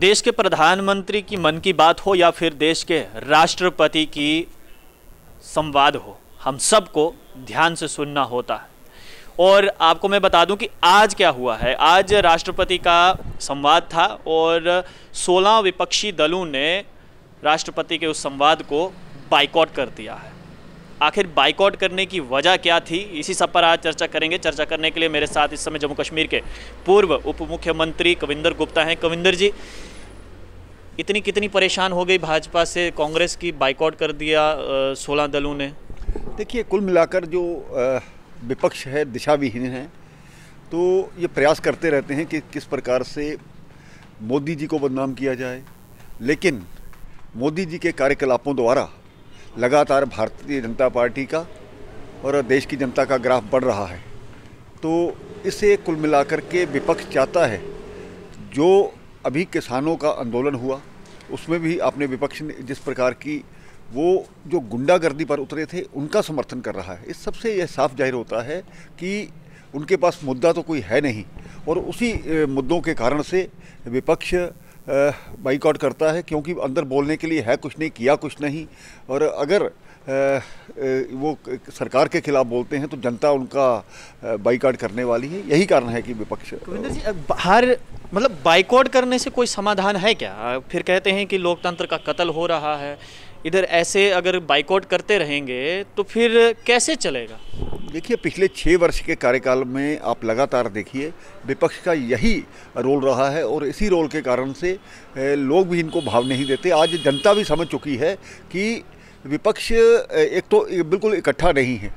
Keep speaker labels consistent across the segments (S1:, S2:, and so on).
S1: देश के प्रधानमंत्री की मन की बात हो या फिर देश के राष्ट्रपति की संवाद हो हम सबको ध्यान से सुनना होता है और आपको मैं बता दूं कि आज क्या हुआ है आज राष्ट्रपति का संवाद था और 16 विपक्षी दलों ने राष्ट्रपति के उस संवाद को बाइकआउट कर दिया है आखिर बाइकआउट करने की वजह क्या थी इसी सब पर आज चर्चा करेंगे चर्चा करने के लिए मेरे साथ इस समय जम्मू कश्मीर के पूर्व उप मुख्यमंत्री कविंदर गुप्ता हैं कविंदर जी इतनी कितनी परेशान हो गई भाजपा से कांग्रेस की बाइकआउट कर दिया सोलह दलों ने
S2: देखिए कुल मिलाकर जो विपक्ष है दिशाविहीन है तो ये प्रयास करते रहते हैं कि किस प्रकार से मोदी जी को बदनाम किया जाए लेकिन मोदी जी के कार्यकलापों द्वारा लगातार भारतीय जनता पार्टी का और देश की जनता का ग्राफ बढ़ रहा है तो इसे कुल मिलाकर के विपक्ष चाहता है जो अभी किसानों का आंदोलन हुआ उसमें भी आपने विपक्ष ने जिस प्रकार की वो जो गुंडागर्दी पर उतरे थे उनका समर्थन कर रहा है इस सबसे यह साफ जाहिर होता है कि उनके पास मुद्दा तो कोई है नहीं और उसी मुद्दों के कारण से विपक्ष बाइकआउट करता है क्योंकि अंदर बोलने के लिए है कुछ नहीं किया कुछ नहीं और अगर वो सरकार के खिलाफ बोलते हैं तो जनता उनका बाइकआउट करने वाली है यही कारण है कि विपक्ष रविंद्र जी
S1: हर मतलब बाइकआउट करने से कोई समाधान है क्या फिर कहते हैं कि लोकतंत्र का कत्ल हो रहा है इधर ऐसे अगर बाइकआउट करते रहेंगे तो फिर कैसे चलेगा
S2: देखिए पिछले छः वर्ष के कार्यकाल में आप लगातार देखिए विपक्ष का यही रोल रहा है और इसी रोल के कारण से लोग भी इनको भाव नहीं देते आज जनता भी समझ चुकी है कि विपक्ष एक तो बिल्कुल इकट्ठा नहीं है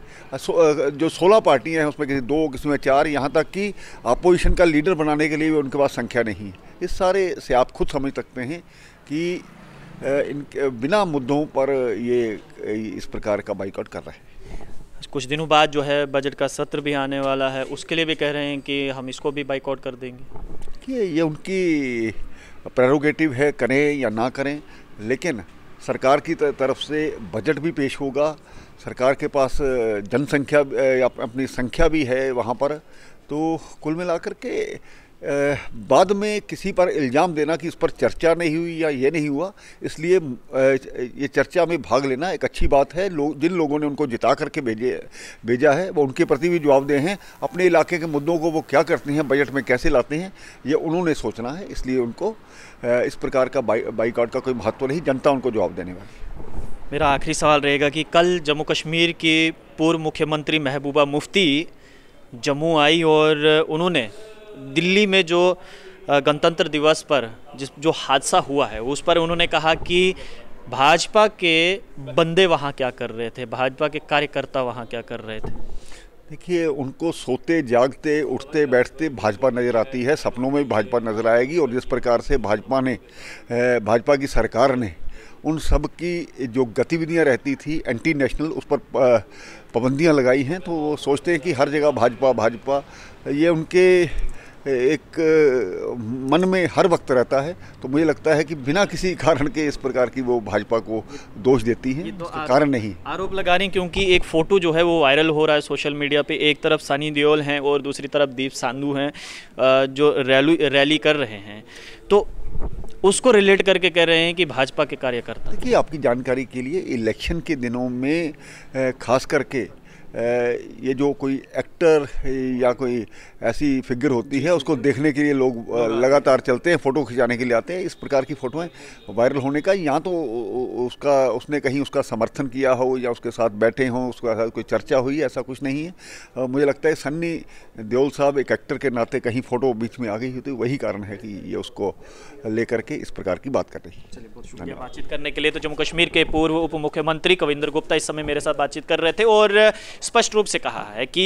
S2: जो सोलह पार्टियां हैं उसमें किसी दो किसी में चार यहाँ तक कि अपोजिशन का लीडर बनाने के लिए भी उनके पास संख्या नहीं है इस सारे से आप खुद समझ सकते हैं कि इन बिना मुद्दों पर ये इस प्रकार का बाइकआउट कर रहा है
S1: कुछ दिनों बाद जो है बजट का सत्र भी आने वाला है उसके लिए भी कह रहे हैं कि हम इसको भी बाइकआउट कर देंगे
S2: ये उनकी प्रेरोगेटिव है करें या ना करें लेकिन सरकार की तरफ से बजट भी पेश होगा सरकार के पास जनसंख्या अपनी संख्या भी है वहाँ पर तो कुल मिलाकर के बाद में किसी पर इल्ज़ाम देना कि इस पर चर्चा नहीं हुई या ये नहीं हुआ इसलिए ये चर्चा में भाग लेना एक अच्छी बात है लोग जिन लोगों ने उनको जिता करके भेजे भेजा है वो उनके प्रति भी जवाबदेह हैं अपने इलाके के मुद्दों को वो क्या करते हैं बजट में कैसे लाते हैं ये उन्होंने सोचना है इसलिए उनको इस प्रकार का बाई का कोई महत्व नहीं जनता उनको जवाब देने वाली
S1: मेरा आखिरी सवाल रहेगा कि कल जम्मू कश्मीर की पूर्व मुख्यमंत्री महबूबा मुफ्ती जम्मू आई और उन्होंने दिल्ली में जो गणतंत्र दिवस पर जिस जो हादसा हुआ है उस पर उन्होंने कहा कि भाजपा के बंदे वहाँ क्या कर रहे थे भाजपा के कार्यकर्ता वहाँ क्या कर रहे थे
S2: देखिए उनको सोते जागते उठते बैठते भाजपा नज़र आती है सपनों में भाजपा नज़र आएगी और जिस प्रकार से भाजपा ने भाजपा की सरकार ने उन सब की जो गतिविधियां रहती थी एंटी नेशनल उस पर पाबंदियां लगाई हैं तो वो सोचते हैं कि हर जगह भाजपा भाजपा ये उनके एक मन में हर वक्त रहता है तो मुझे लगता है कि बिना किसी कारण के इस प्रकार की वो भाजपा को दोष देती हैं तो कारण नहीं
S1: आरोप लगा रहे क्योंकि एक फ़ोटो जो है वो वायरल हो रहा है सोशल मीडिया पे एक तरफ सनी देओल हैं और दूसरी तरफ दीप सांधु हैं जो रैली रैली कर रहे हैं तो उसको रिलेट करके कह रहे हैं कि भाजपा के कार्यकर्ता
S2: देखिए आपकी जानकारी के लिए इलेक्शन के दिनों में खास करके ये जो कोई एक्टर या कोई ऐसी फिगर होती है उसको देखने के लिए लोग हाँ। लगातार चलते हैं फ़ोटो खिंचाने के लिए आते हैं इस प्रकार की फ़ोटोएँ वायरल होने का या तो उसका उसने कहीं उसका समर्थन किया हो या उसके साथ बैठे हों उसका साथ कोई चर्चा हुई ऐसा कुछ नहीं है मुझे लगता है सन्नी देओल साहब एक एक्टर के नाते कहीं फ़ोटो बीच में आ गई होती वही कारण है कि ये उसको लेकर के इस प्रकार की बात कर रही है
S1: बातचीत करने के लिए तो जम्मू कश्मीर के पूर्व उप मुख्यमंत्री कविंद्र गुप्ता इस समय मेरे साथ बातचीत कर रहे थे और स्पष्ट रूप से कहा है कि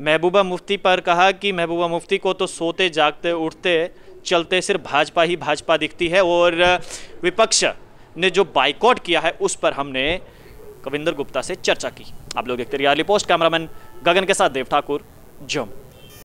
S1: महबूबा मुफ्ती पर कहा कि महबूबा मुफ्ती को तो सोते जागते उठते चलते सिर्फ भाजपा ही भाजपा दिखती है और विपक्ष ने जो बाइकआउट किया है उस पर हमने कविंदर गुप्ता से चर्चा की आप लोग देखते रहिए रिपोर्ट कैमरामैन गगन के साथ देव ठाकुर जम्मू